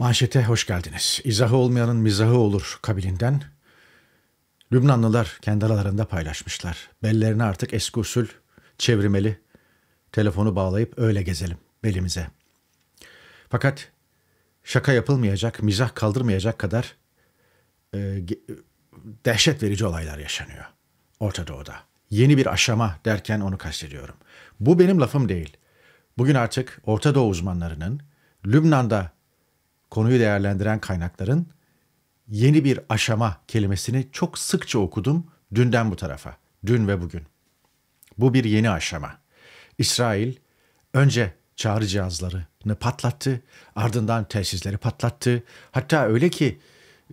Manşete hoş geldiniz. İzahı olmayanın mizahı olur kabilinden. Lübnanlılar kendi aralarında paylaşmışlar. Bellerine artık eski usul çevirmeli telefonu bağlayıp öyle gezelim belimize. Fakat şaka yapılmayacak, mizah kaldırmayacak kadar e, dehşet verici olaylar yaşanıyor Orta Doğu'da. Yeni bir aşama derken onu kastediyorum. Bu benim lafım değil. Bugün artık Orta Doğu uzmanlarının Lübnan'da konuyu değerlendiren kaynakların yeni bir aşama kelimesini çok sıkça okudum dünden bu tarafa, dün ve bugün. Bu bir yeni aşama. İsrail önce çağrı cihazlarını patlattı, ardından tesisleri patlattı. Hatta öyle ki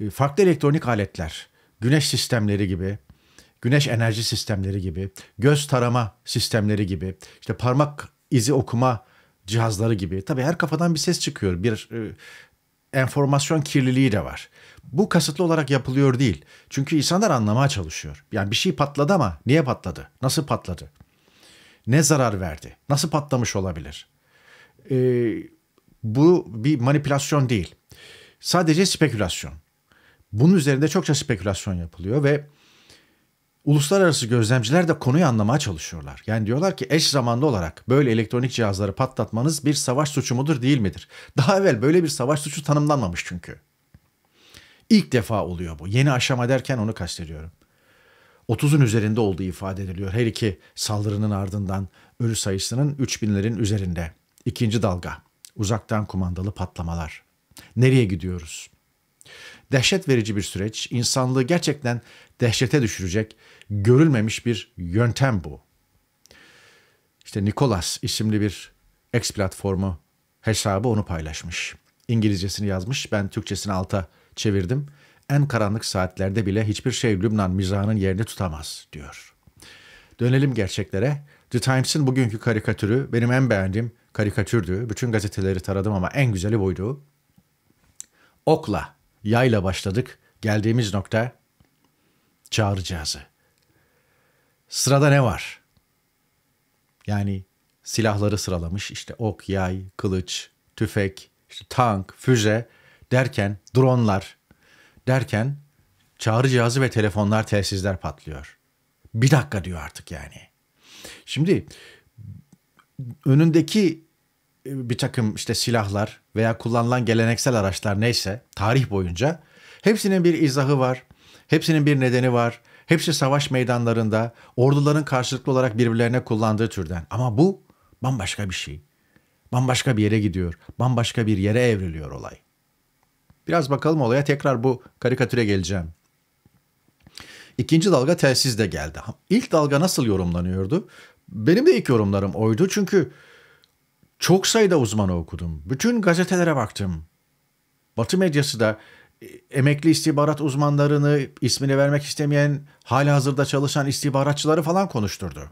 e, farklı elektronik aletler, güneş sistemleri gibi, güneş enerji sistemleri gibi, göz tarama sistemleri gibi, işte parmak izi okuma cihazları gibi. Tabii her kafadan bir ses çıkıyor. Bir e, enformasyon kirliliği de var. Bu kasıtlı olarak yapılıyor değil. Çünkü insanlar anlamaya çalışıyor. Yani bir şey patladı ama niye patladı? Nasıl patladı? Ne zarar verdi? Nasıl patlamış olabilir? Ee, bu bir manipülasyon değil. Sadece spekülasyon. Bunun üzerinde çokça spekülasyon yapılıyor ve uluslararası gözlemciler de konuyu anlamaya çalışıyorlar. Yani diyorlar ki eş zamanlı olarak böyle elektronik cihazları patlatmanız bir savaş suçu mudur değil midir? Daha evvel böyle bir savaş suçu tanımlanmamış çünkü. İlk defa oluyor bu. Yeni aşama derken onu kastediyorum. 30'un üzerinde olduğu ifade ediliyor. Her iki saldırının ardından ölü sayısının 3000'lerin üzerinde. İkinci dalga. Uzaktan kumandalı patlamalar. Nereye gidiyoruz? Dehşet verici bir süreç, İnsanlığı gerçekten dehşete düşürecek görülmemiş bir yöntem bu. İşte Nikolas isimli bir X platformu hesabı onu paylaşmış. İngilizcesini yazmış, ben Türkçesini alta çevirdim. En karanlık saatlerde bile hiçbir şey Lübnan mizahının yerini tutamaz diyor. Dönelim gerçeklere. The Times'ın bugünkü karikatürü benim en beğendiğim karikatürdü. Bütün gazeteleri taradım ama en güzeli buydu. Okla yayla başladık. Geldiğimiz nokta çağrı cihazı. Sırada ne var? Yani silahları sıralamış. işte ok, yay, kılıç, tüfek, işte tank, füze derken dronlar derken çağrı cihazı ve telefonlar, telsizler patlıyor. Bir dakika diyor artık yani. Şimdi önündeki bir takım işte silahlar veya kullanılan geleneksel araçlar neyse tarih boyunca hepsinin bir izahı var. Hepsinin bir nedeni var. Hepsi savaş meydanlarında orduların karşılıklı olarak birbirlerine kullandığı türden. Ama bu bambaşka bir şey. Bambaşka bir yere gidiyor. Bambaşka bir yere evriliyor olay. Biraz bakalım olaya tekrar bu karikatüre geleceğim. İkinci dalga telsiz de geldi. İlk dalga nasıl yorumlanıyordu? Benim de ilk yorumlarım oydu çünkü çok sayıda uzmanı okudum. Bütün gazetelere baktım. Batı medyası da e, emekli istihbarat uzmanlarını, ismini vermek istemeyen, hali hazırda çalışan istihbaratçıları falan konuşturdu.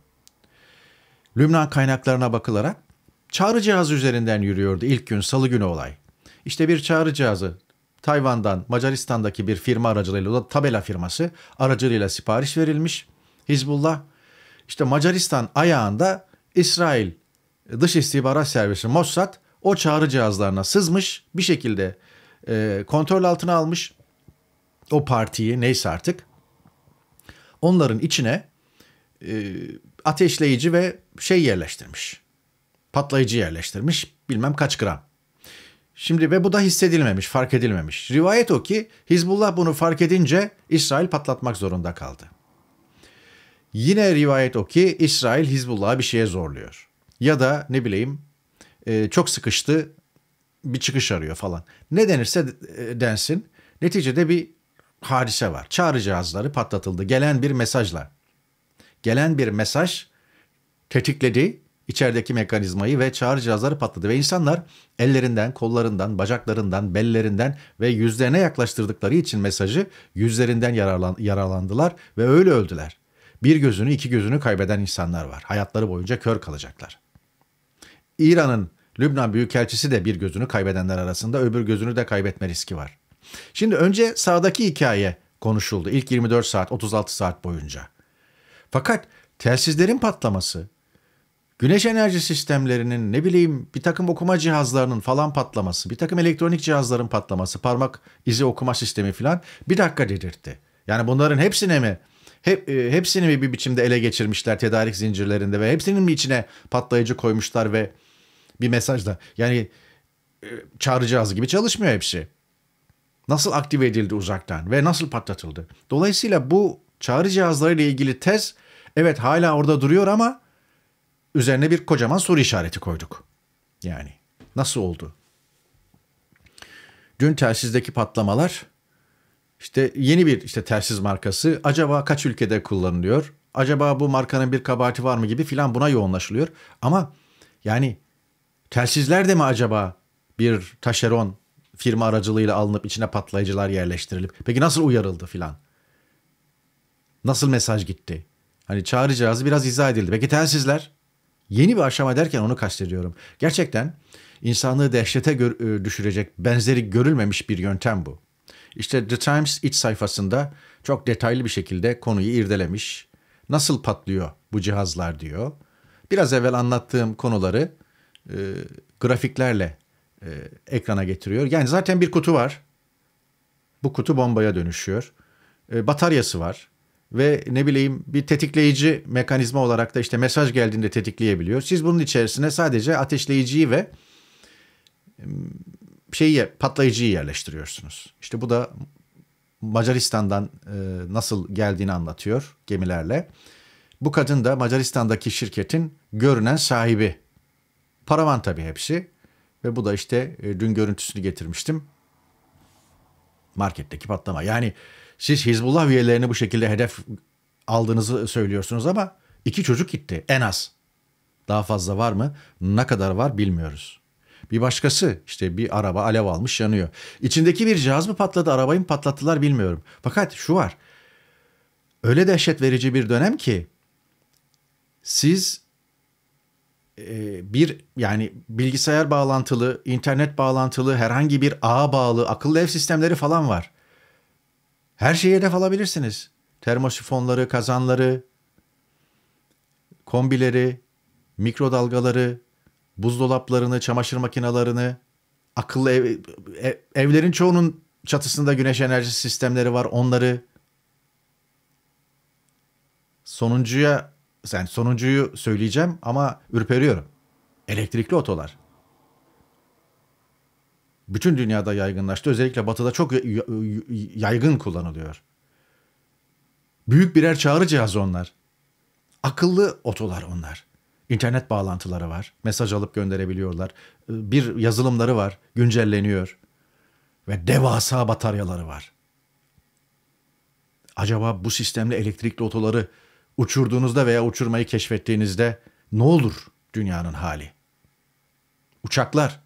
Lübnan kaynaklarına bakılarak çağrı cihazı üzerinden yürüyordu ilk gün, salı günü olay. İşte bir çağrı cihazı Tayvan'dan, Macaristan'daki bir firma aracılığıyla, da tabela firması aracılığıyla sipariş verilmiş. Hizbullah, işte Macaristan ayağında İsrail dış istihbarat servisi Mossad o çağrı cihazlarına sızmış bir şekilde e, kontrol altına almış o partiyi neyse artık onların içine e, ateşleyici ve şey yerleştirmiş patlayıcı yerleştirmiş bilmem kaç gram. Şimdi ve bu da hissedilmemiş, fark edilmemiş. Rivayet o ki Hizbullah bunu fark edince İsrail patlatmak zorunda kaldı. Yine rivayet o ki İsrail Hizbullah'ı bir şeye zorluyor ya da ne bileyim e, çok sıkıştı bir çıkış arıyor falan. Ne denirse e, densin neticede bir hadise var. Çağrı cihazları patlatıldı gelen bir mesajla. Gelen bir mesaj tetikledi içerideki mekanizmayı ve çağrı cihazları patladı ve insanlar ellerinden, kollarından, bacaklarından, bellerinden ve yüzlerine yaklaştırdıkları için mesajı yüzlerinden yararlan yaralandılar ve öyle öldüler. Bir gözünü, iki gözünü kaybeden insanlar var. Hayatları boyunca kör kalacaklar. İran'ın Lübnan Büyükelçisi de bir gözünü kaybedenler arasında öbür gözünü de kaybetme riski var. Şimdi önce sağdaki hikaye konuşuldu ilk 24 saat 36 saat boyunca. Fakat telsizlerin patlaması, güneş enerji sistemlerinin ne bileyim bir takım okuma cihazlarının falan patlaması, bir takım elektronik cihazların patlaması, parmak izi okuma sistemi falan bir dakika dedirtti. Yani bunların hepsine mi hep, e, hepsini mi bir biçimde ele geçirmişler tedarik zincirlerinde ve hepsinin mi içine patlayıcı koymuşlar ve bir mesaj da. Yani e, çağrı cihazı gibi çalışmıyor hepsi. Şey. Nasıl aktive edildi uzaktan ve nasıl patlatıldı? Dolayısıyla bu çağrı cihazlarıyla ilgili tez evet hala orada duruyor ama üzerine bir kocaman soru işareti koyduk. Yani nasıl oldu? Dün telsizdeki patlamalar işte yeni bir işte telsiz markası acaba kaç ülkede kullanılıyor? Acaba bu markanın bir kabahati var mı gibi filan buna yoğunlaşılıyor. Ama yani Telsizler de mi acaba bir taşeron firma aracılığıyla alınıp içine patlayıcılar yerleştirilip peki nasıl uyarıldı filan? Nasıl mesaj gitti? Hani çağrı cihazı biraz izah edildi. Peki telsizler? Yeni bir aşama derken onu kastediyorum. Gerçekten insanlığı dehşete e, düşürecek benzeri görülmemiş bir yöntem bu. İşte The Times iç sayfasında çok detaylı bir şekilde konuyu irdelemiş. Nasıl patlıyor bu cihazlar diyor. Biraz evvel anlattığım konuları e, grafiklerle e, ekrana getiriyor. Yani zaten bir kutu var. Bu kutu bombaya dönüşüyor. E, bataryası var ve ne bileyim bir tetikleyici mekanizma olarak da işte mesaj geldiğinde tetikleyebiliyor. Siz bunun içerisine sadece ateşleyiciyi ve şeyi patlayıcıyı yerleştiriyorsunuz. İşte bu da Macaristan'dan e, nasıl geldiğini anlatıyor gemilerle. Bu kadın da Macaristan'daki şirketin görünen sahibi Paravan tabii hepsi. Ve bu da işte e, dün görüntüsünü getirmiştim. Marketteki patlama. Yani siz Hizbullah üyelerini bu şekilde hedef aldığınızı söylüyorsunuz ama iki çocuk gitti en az. Daha fazla var mı? Ne kadar var bilmiyoruz. Bir başkası işte bir araba alev almış yanıyor. İçindeki bir cihaz mı patladı arabayı mı patlattılar bilmiyorum. Fakat şu var. Öyle dehşet verici bir dönem ki siz ee, bir yani bilgisayar bağlantılı, internet bağlantılı, herhangi bir ağ bağlı akıllı ev sistemleri falan var. Her şeyi hedef alabilirsiniz. Termosifonları, kazanları, kombileri, mikrodalgaları, buzdolaplarını, çamaşır makinalarını akıllı ev, ev, evlerin çoğunun çatısında güneş enerji sistemleri var onları. Sonuncuya yani sonuncuyu söyleyeceğim ama ürperiyorum. Elektrikli otolar. Bütün dünyada yaygınlaştı. Özellikle batıda çok yaygın kullanılıyor. Büyük birer çağrı cihazı onlar. Akıllı otolar onlar. İnternet bağlantıları var. Mesaj alıp gönderebiliyorlar. Bir yazılımları var. Güncelleniyor. Ve devasa bataryaları var. Acaba bu sistemle elektrikli otoları uçurduğunuzda veya uçurmayı keşfettiğinizde ne olur dünyanın hali? Uçaklar.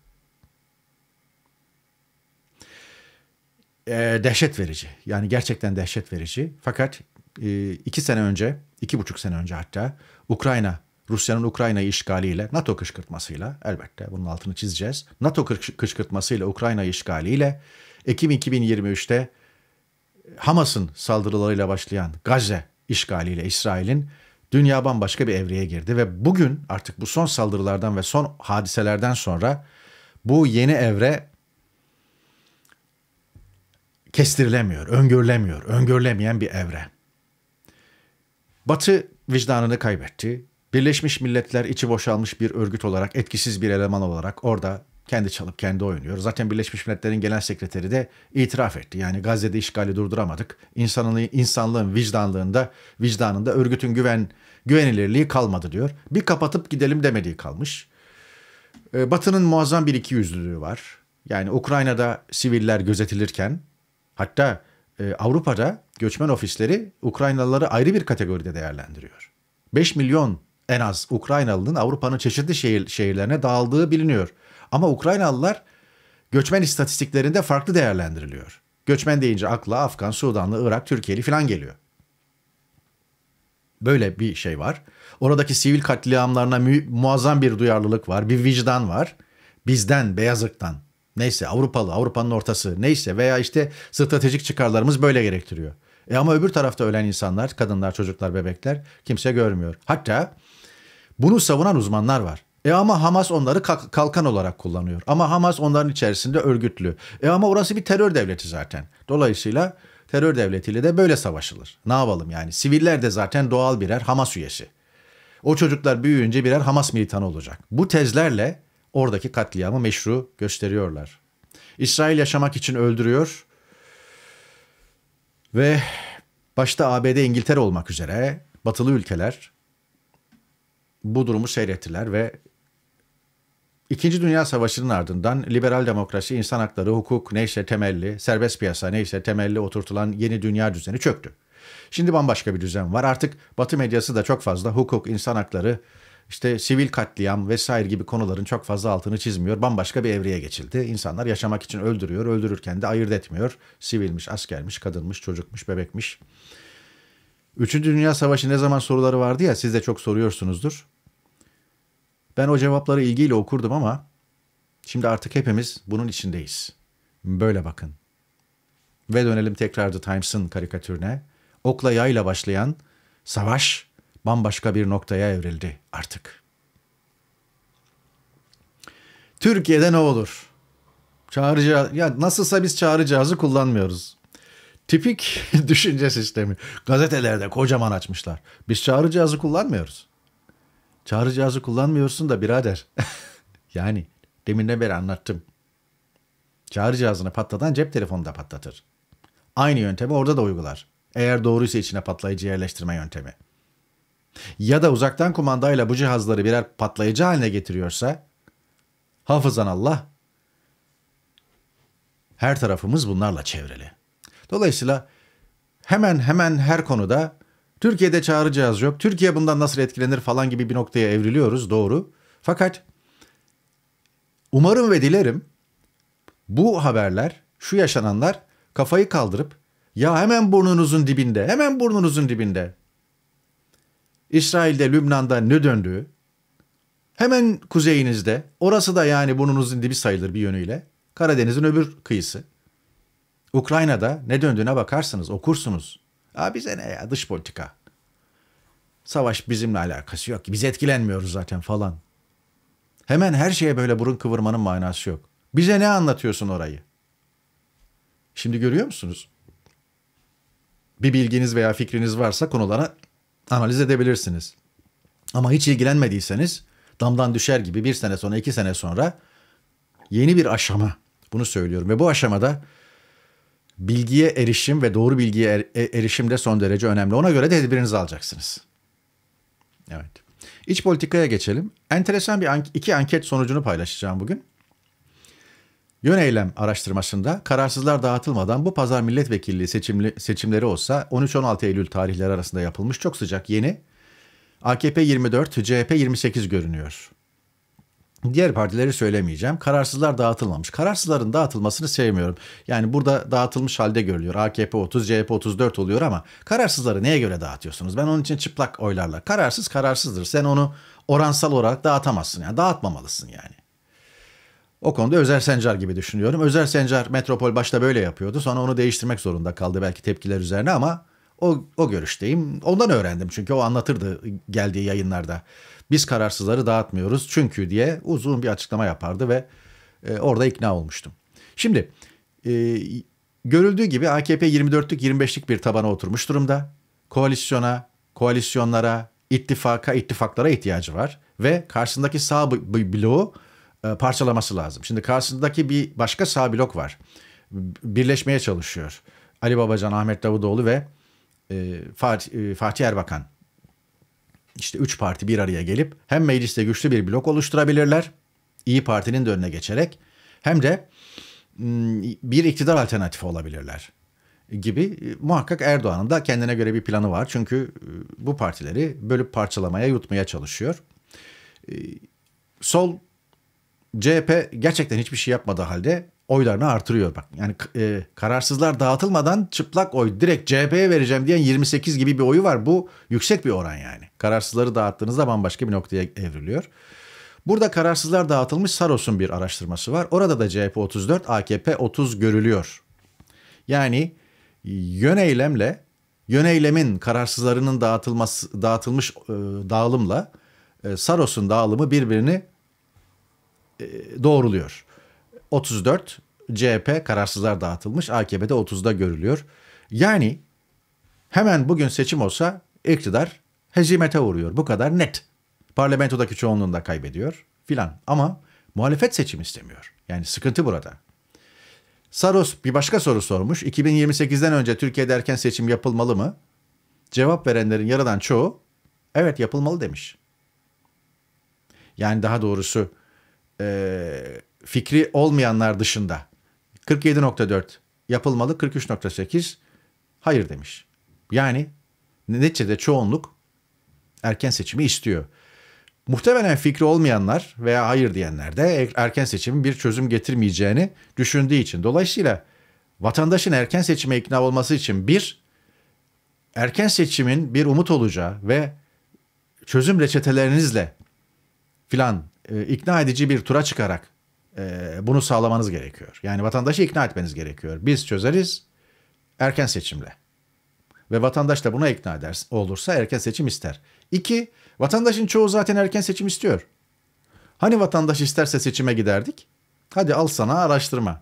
Ee, dehşet verici. Yani gerçekten dehşet verici. Fakat e, iki sene önce, iki buçuk sene önce hatta Ukrayna, Rusya'nın Ukrayna'yı işgaliyle, NATO kışkırtmasıyla elbette bunun altını çizeceğiz. NATO kışkırtmasıyla, Ukrayna işgaliyle Ekim 2023'te Hamas'ın saldırılarıyla başlayan Gazze işgaliyle İsrail'in dünya bambaşka bir evreye girdi ve bugün artık bu son saldırılardan ve son hadiselerden sonra bu yeni evre kestirilemiyor, öngörülemiyor, öngörülemeyen bir evre. Batı vicdanını kaybetti. Birleşmiş Milletler içi boşalmış bir örgüt olarak, etkisiz bir eleman olarak orada kendi çalıp kendi oynuyor. Zaten Birleşmiş Milletler'in genel sekreteri de itiraf etti. Yani Gazze'de işgali durduramadık. İnsanlığın, insanlığın vicdanlığında, vicdanında örgütün güven güvenilirliği kalmadı diyor. Bir kapatıp gidelim demediği kalmış. Ee, Batı'nın muazzam bir iki yüzlülüğü var. Yani Ukrayna'da siviller gözetilirken hatta e, Avrupa'da göçmen ofisleri Ukraynalıları ayrı bir kategoride değerlendiriyor. 5 milyon en az Ukraynalının Avrupa'nın çeşitli şehir, şehirlerine dağıldığı biliniyor. Ama Ukraynalılar göçmen istatistiklerinde farklı değerlendiriliyor. Göçmen deyince akla Afgan, Sudanlı, Irak, Türkiye'li falan geliyor. Böyle bir şey var. Oradaki sivil katliamlarına mu- muazzam bir duyarlılık var, bir vicdan var. Bizden, beyazlıktan. Neyse Avrupalı, Avrupa'nın ortası neyse veya işte stratejik çıkarlarımız böyle gerektiriyor. E ama öbür tarafta ölen insanlar, kadınlar, çocuklar, bebekler kimse görmüyor. Hatta bunu savunan uzmanlar var. E ama Hamas onları kalkan olarak kullanıyor. Ama Hamas onların içerisinde örgütlü. E ama orası bir terör devleti zaten. Dolayısıyla terör devletiyle de böyle savaşılır. Ne yapalım yani? Siviller de zaten doğal birer Hamas üyesi. O çocuklar büyüyünce birer Hamas militanı olacak. Bu tezlerle oradaki katliamı meşru gösteriyorlar. İsrail yaşamak için öldürüyor ve başta ABD, İngiltere olmak üzere batılı ülkeler bu durumu seyrettiler ve İkinci Dünya Savaşı'nın ardından liberal demokrasi, insan hakları, hukuk neyse temelli, serbest piyasa neyse temelli oturtulan yeni dünya düzeni çöktü. Şimdi bambaşka bir düzen var. Artık Batı medyası da çok fazla hukuk, insan hakları, işte sivil katliam vesaire gibi konuların çok fazla altını çizmiyor. Bambaşka bir evreye geçildi. İnsanlar yaşamak için öldürüyor, öldürürken de ayırt etmiyor. Sivilmiş, askermiş, kadınmış, çocukmuş, bebekmiş. Üçüncü Dünya Savaşı ne zaman soruları vardı ya siz de çok soruyorsunuzdur. Ben o cevapları ilgiyle okurdum ama şimdi artık hepimiz bunun içindeyiz. Böyle bakın. Ve dönelim tekrar The Times'ın karikatürüne. Okla yayla başlayan savaş bambaşka bir noktaya evrildi artık. Türkiye'de ne olur? Çağırıcı, ya nasılsa biz çağrı cihazı kullanmıyoruz. Tipik düşünce sistemi. Gazetelerde kocaman açmışlar. Biz çağrı cihazı kullanmıyoruz. Çağrı cihazı kullanmıyorsun da birader. yani deminden beri anlattım. Çağrı cihazını patlatan cep telefonu da patlatır. Aynı yöntemi orada da uygular. Eğer doğruysa içine patlayıcı yerleştirme yöntemi. Ya da uzaktan kumandayla bu cihazları birer patlayıcı haline getiriyorsa hafızan Allah her tarafımız bunlarla çevrili. Dolayısıyla hemen hemen her konuda Türkiye'de çağrı cihaz yok. Türkiye bundan nasıl etkilenir falan gibi bir noktaya evriliyoruz doğru. Fakat umarım ve dilerim bu haberler, şu yaşananlar kafayı kaldırıp ya hemen burnunuzun dibinde, hemen burnunuzun dibinde. İsrail'de, Lübnan'da ne döndüğü, hemen kuzeyinizde, orası da yani burnunuzun dibi sayılır bir yönüyle. Karadeniz'in öbür kıyısı. Ukrayna'da ne döndüğüne bakarsınız, okursunuz. Aa bize ne ya dış politika. Savaş bizimle alakası yok. Biz etkilenmiyoruz zaten falan. Hemen her şeye böyle burun kıvırmanın manası yok. Bize ne anlatıyorsun orayı? Şimdi görüyor musunuz? Bir bilginiz veya fikriniz varsa konulara analiz edebilirsiniz. Ama hiç ilgilenmediyseniz damdan düşer gibi bir sene sonra iki sene sonra yeni bir aşama bunu söylüyorum. Ve bu aşamada bilgiye erişim ve doğru bilgiye er, e, erişim de son derece önemli. Ona göre de tedbirinizi alacaksınız. Evet. İç politikaya geçelim. Enteresan bir an iki anket sonucunu paylaşacağım bugün. Yön eylem araştırmasında kararsızlar dağıtılmadan bu pazar milletvekilliği seçimli, seçimleri olsa 13-16 Eylül tarihleri arasında yapılmış çok sıcak yeni AKP 24, CHP 28 görünüyor. Diğer partileri söylemeyeceğim. Kararsızlar dağıtılmamış. Kararsızların dağıtılmasını sevmiyorum. Yani burada dağıtılmış halde görülüyor. AKP 30, CHP 34 oluyor ama kararsızları neye göre dağıtıyorsunuz? Ben onun için çıplak oylarla. Kararsız kararsızdır. Sen onu oransal olarak dağıtamazsın. Yani dağıtmamalısın yani. O konuda Özer Sencar gibi düşünüyorum. Özer Sencar Metropol başta böyle yapıyordu. Sonra onu değiştirmek zorunda kaldı belki tepkiler üzerine ama o, o görüşteyim. Ondan öğrendim çünkü o anlatırdı geldiği yayınlarda. Biz kararsızları dağıtmıyoruz çünkü diye uzun bir açıklama yapardı ve e, orada ikna olmuştum. Şimdi e, görüldüğü gibi AKP 24'lük 25'lik bir tabana oturmuş durumda. Koalisyona, koalisyonlara, ittifaka, ittifaklara ihtiyacı var ve karşısındaki sağ bloğu e, parçalaması lazım. Şimdi karşısındaki bir başka sağ blok var. Birleşmeye çalışıyor. Ali Babacan, Ahmet Davutoğlu ve e, Fatih, e, Fatih Erbakan işte üç parti bir araya gelip hem mecliste güçlü bir blok oluşturabilirler İyi Parti'nin de önüne geçerek hem de bir iktidar alternatifi olabilirler gibi ıı, muhakkak Erdoğan'ın da kendine göre bir planı var. Çünkü ıı, bu partileri bölüp parçalamaya, yutmaya çalışıyor. Sol CHP gerçekten hiçbir şey yapmadığı halde oylarını artırıyor bak. Yani e, kararsızlar dağıtılmadan çıplak oy direkt CHP'ye vereceğim diyen 28 gibi bir oyu var. Bu yüksek bir oran yani. Kararsızları dağıttığınızda bambaşka bir noktaya evriliyor. Burada kararsızlar dağıtılmış Saros'un bir araştırması var. Orada da CHP 34, AKP 30 görülüyor. Yani yöneylemle yöneylemin kararsızlarının dağıtılması dağıtılmış e, dağılımla e, Saros'un dağılımı birbirini e, doğruluyor. 34, CHP kararsızlar dağıtılmış, AKP'de 30'da görülüyor. Yani hemen bugün seçim olsa iktidar hezimete uğruyor. Bu kadar net. Parlamentodaki çoğunluğunu da kaybediyor filan. Ama muhalefet seçim istemiyor. Yani sıkıntı burada. Saros bir başka soru sormuş. 2028'den önce Türkiye'de erken seçim yapılmalı mı? Cevap verenlerin yaradan çoğu evet yapılmalı demiş. Yani daha doğrusu e, fikri olmayanlar dışında 47.4 yapılmalı 43.8 hayır demiş. Yani neticede çoğunluk erken seçimi istiyor. Muhtemelen fikri olmayanlar veya hayır diyenler de erken seçimin bir çözüm getirmeyeceğini düşündüğü için. Dolayısıyla vatandaşın erken seçime ikna olması için bir, erken seçimin bir umut olacağı ve çözüm reçetelerinizle filan e, ikna edici bir tura çıkarak ee, bunu sağlamanız gerekiyor. Yani vatandaşı ikna etmeniz gerekiyor. Biz çözeriz erken seçimle. Ve vatandaş da buna ikna eder, olursa erken seçim ister. İki, vatandaşın çoğu zaten erken seçim istiyor. Hani vatandaş isterse seçime giderdik? Hadi al sana araştırma.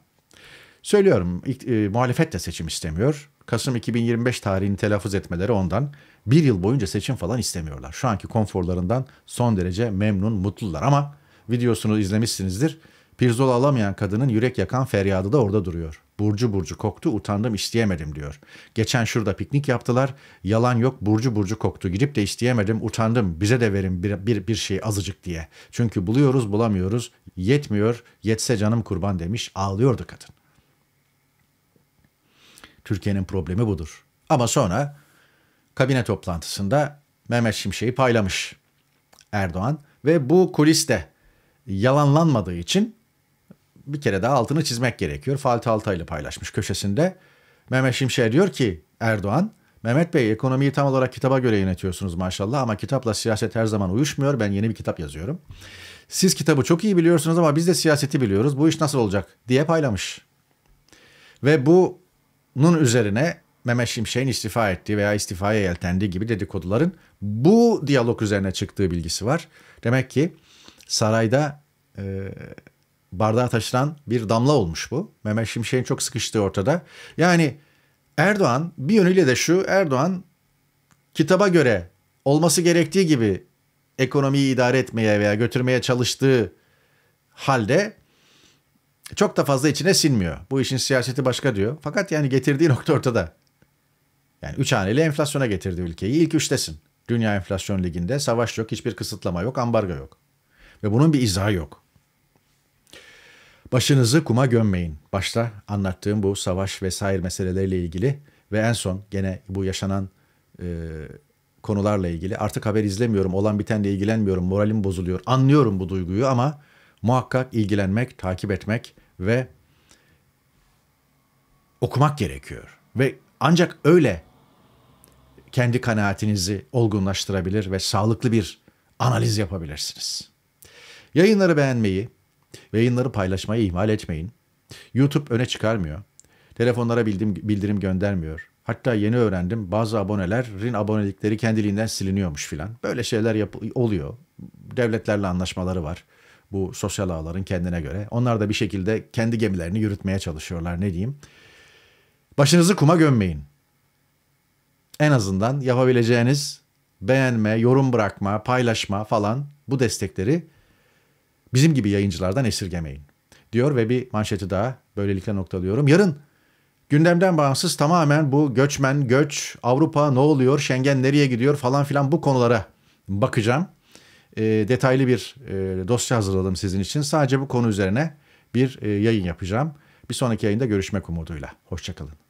Söylüyorum e, muhalefet de seçim istemiyor. Kasım 2025 tarihini telaffuz etmeleri ondan. Bir yıl boyunca seçim falan istemiyorlar. Şu anki konforlarından son derece memnun, mutlular ama videosunu izlemişsinizdir. Pirzola alamayan kadının yürek yakan feryadı da orada duruyor. Burcu burcu koktu utandım isteyemedim diyor. Geçen şurada piknik yaptılar. Yalan yok burcu burcu koktu gidip de isteyemedim utandım bize de verin bir, bir, bir şey azıcık diye. Çünkü buluyoruz bulamıyoruz yetmiyor yetse canım kurban demiş ağlıyordu kadın. Türkiye'nin problemi budur. Ama sonra kabine toplantısında Mehmet Şimşek'i paylamış Erdoğan ve bu kuliste yalanlanmadığı için bir kere daha altını çizmek gerekiyor. Fatih Altaylı paylaşmış köşesinde. Mehmet Şimşek diyor ki Erdoğan, Mehmet Bey ekonomiyi tam olarak kitaba göre yönetiyorsunuz maşallah ama kitapla siyaset her zaman uyuşmuyor. Ben yeni bir kitap yazıyorum. Siz kitabı çok iyi biliyorsunuz ama biz de siyaseti biliyoruz. Bu iş nasıl olacak diye paylaşmış Ve bunun üzerine Mehmet Şimşek'in istifa ettiği veya istifaya yeltendiği gibi dedikoduların bu diyalog üzerine çıktığı bilgisi var. Demek ki sarayda e, bardağa taşıran bir damla olmuş bu. Mehmet Şimşek'in çok sıkıştığı ortada. Yani Erdoğan bir yönüyle de şu Erdoğan kitaba göre olması gerektiği gibi ekonomiyi idare etmeye veya götürmeye çalıştığı halde çok da fazla içine sinmiyor. Bu işin siyaseti başka diyor. Fakat yani getirdiği nokta ortada. Yani 3 haneli enflasyona getirdi ülkeyi. İlk üçtesin. Dünya Enflasyon Ligi'nde savaş yok, hiçbir kısıtlama yok, ambargo yok. Ve bunun bir izahı yok. Başınızı kuma gömmeyin. Başta anlattığım bu savaş vesaire meseleleriyle ilgili ve en son gene bu yaşanan e, konularla ilgili. Artık haber izlemiyorum, olan bitenle ilgilenmiyorum, moralim bozuluyor. Anlıyorum bu duyguyu ama muhakkak ilgilenmek, takip etmek ve okumak gerekiyor. Ve ancak öyle kendi kanaatinizi olgunlaştırabilir ve sağlıklı bir analiz yapabilirsiniz. Yayınları beğenmeyi, Yayınları paylaşmayı ihmal etmeyin. YouTube öne çıkarmıyor. Telefonlara bildirim bildirim göndermiyor. Hatta yeni öğrendim bazı abonelerin abonelikleri kendiliğinden siliniyormuş filan. Böyle şeyler yap- oluyor. Devletlerle anlaşmaları var. Bu sosyal ağların kendine göre. Onlar da bir şekilde kendi gemilerini yürütmeye çalışıyorlar ne diyeyim. Başınızı kuma gömmeyin. En azından yapabileceğiniz beğenme, yorum bırakma, paylaşma falan bu destekleri Bizim gibi yayıncılardan esirgemeyin diyor ve bir manşeti daha böylelikle noktalıyorum. Yarın gündemden bağımsız tamamen bu göçmen, göç, Avrupa ne oluyor, Schengen nereye gidiyor falan filan bu konulara bakacağım. E, detaylı bir e, dosya hazırladım sizin için. Sadece bu konu üzerine bir e, yayın yapacağım. Bir sonraki yayında görüşmek umuduyla. Hoşçakalın.